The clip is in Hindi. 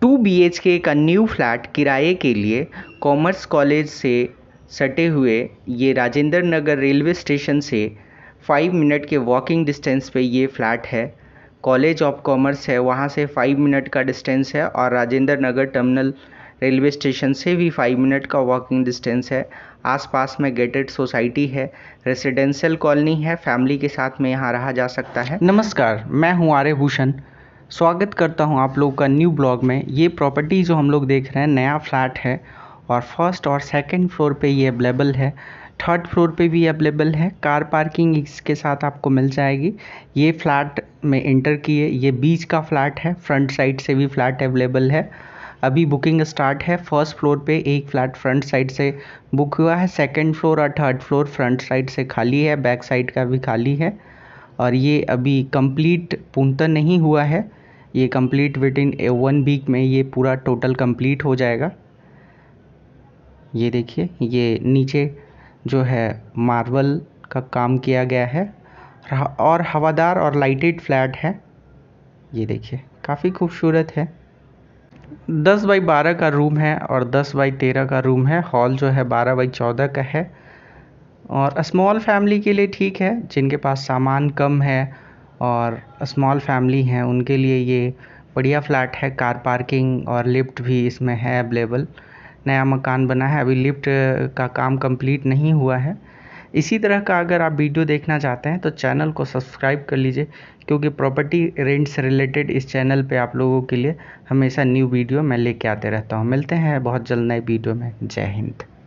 टू बी एच के का न्यू फ्लैट किराए के लिए कॉमर्स कॉलेज से सटे हुए ये राजेंद्र नगर रेलवे स्टेशन से फाइव मिनट के वॉकिंग डिस्टेंस पे ये फ्लैट है कॉलेज ऑफ कॉमर्स है वहाँ से फाइव मिनट का डिस्टेंस है और Rajendra Nagar terminal railway station से भी फाइव मिनट का वॉकिंग डिस्टेंस है आसपास में गेटेड सोसाइटी है रेसिडेंशियल कॉलोनी है फैमिली के साथ में यहाँ रहा जा सकता है नमस्कार मैं हूँ आर्य भूषण स्वागत करता हूं आप लोग का न्यू ब्लॉग में ये प्रॉपर्टी जो हम लोग देख रहे हैं नया फ्लैट है और फर्स्ट और सेकंड फ्लोर पे ये अवेलेबल है थर्ड फ्लोर पे भी अवेलेबल है कार पार्किंग इसके साथ आपको मिल जाएगी ये फ्लैट में इंटर किए ये बीच का फ्लैट है फ्रंट साइड से भी फ्लैट अवेलेबल है अभी बुकिंग स्टार्ट है फर्स्ट फ्लोर पे एक फ्लैट फ्रंट साइड से बुक हुआ है सेकंड फ्लोर और थर्ड फ्लोर फ्रंट साइड से खाली है बैक साइड का भी खाली है और ये अभी कंप्लीट पूर्णतः नहीं हुआ है ये complete within a one week में ये पूरा टोटल कंप्लीट हो जाएगा ये देखिए ये नीचे जो है मार्बल का काम किया गया है और हवादार और लाइटेड फ्लैट है ये देखिए काफ़ी खूबसूरत है दस बाई बारह का रूम है और दस बाई तेरह का रूम है हॉल जो है बारह बाई चौदह का है और स्मॉल फैमिली के लिए ठीक है जिनके पास सामान कम है और स्मॉल फैमिली हैं उनके लिए ये बढ़िया फ्लैट है कार पार्किंग और लिफ्ट भी इसमें है अवेलेबल नया मकान बना है अभी लिफ्ट का काम कंप्लीट नहीं हुआ है इसी तरह का अगर आप वीडियो देखना चाहते हैं तो चैनल को सब्सक्राइब कर लीजिए क्योंकि प्रॉपर्टी रेंट से रिलेटेड इस चैनल पे आप लोगों के लिए हमेशा न्यू वीडियो मैं लेके आते रहता हूँ मिलते हैं बहुत जल्द नए वीडियो में जय हिंद